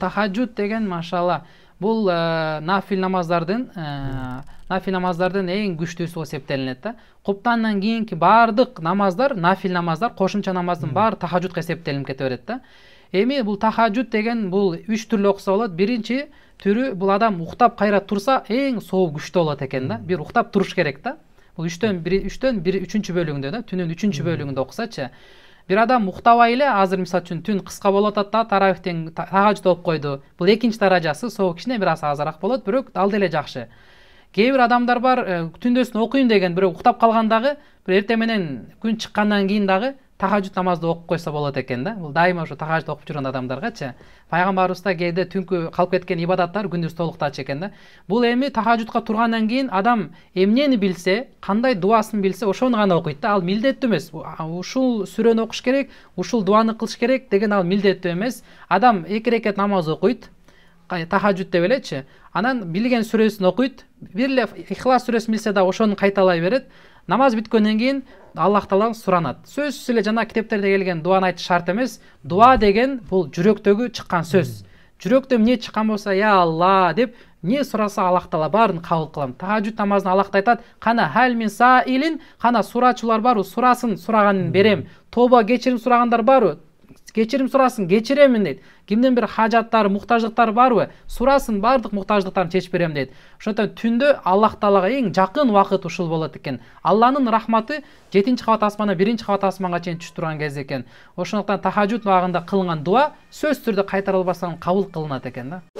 тахаджуд деген машалла бұл ә, нафил намаздардың ә, нафил намаздардың ең күштісі болып эсептелинет да құптаннан кейінгі бардық намаздар нафил намаздар қосымша намаздың бар тахаджудка эсептелинип кете берет да эми бул тахаджуд деген бул үч түрлү окуса болот биринчи түрү бул адам уктап кайра турса эң соо күчтүү болот экен да бир уктап туруш керек да бул үчтөн бир үчтөн бир үчүнчү бөлүгүндө да түнүн үчүнчү бөлүгүндө окусачы бир адам уктабай эле азыр мисалы үчүн түн кыска болуп атат да тарабих тең болуп қойды, койду бул экинчи даражасы сол кичине бир аз азыраак болот бирок ал деле жакшы кээ бир адамдар бар түндөсүн окуйм деген бирок уктап калган дагы бир эртең менен күн чыккандан кийин дагы тахажуд намазды оқып қойса болады екен да бұл дайыма ошо тахажуд окуп жүргөн адамдаргачы пайгамбарыбыз да кээде түнкү калып кеткен ибадаттар күндүз толуктачу экен да бул эми тахажудка тургандан кийин адам эмнени билсе кандай дубасын билсе ошону гана окуйт да ал милдеттүү эмес ушул сүрөнү окуш керек ушул дубаны кылыш керек деген ал милдеттүү эмес адам эки рекет намаз окуйт деп элечи анан билген сүрөсүн окуйт бир эле ихлас сүрөсүн билсе дагы ошону кайталай берет намаз бүткөндөн кийин аллах тааладан суранат сөзсүз эле жана китептерде келген дубаны айтыш шарт эмес дуа деген бул жүрөктөгү чыккан сөз жүрөктө эмне чыккан болсо я алла деп эмне сураса аллах таала баарын кабыл кылам тахажүд намазын аллах айтат кана хал мин саилин кана сурачулар барбы сурасын сураганын берем тооба кечирим сурагандар барбы кешірім сурасын кешіремін дейді кимден бір хажаттары муктаждыктары барбы сурасын баардык муктаждыктарын чечип берем дейт ошондуктан түндө аллах таалага эң жақын уақыт ушул болот экен алланын рахматы жетинчи кабат асмандан биринчи кабат асманга чейин түшүп турган кез экен ошондуктан тахаджуд убагында кылынган дуа сөз түрдө кайтарылбастан қабыл кылынат экен да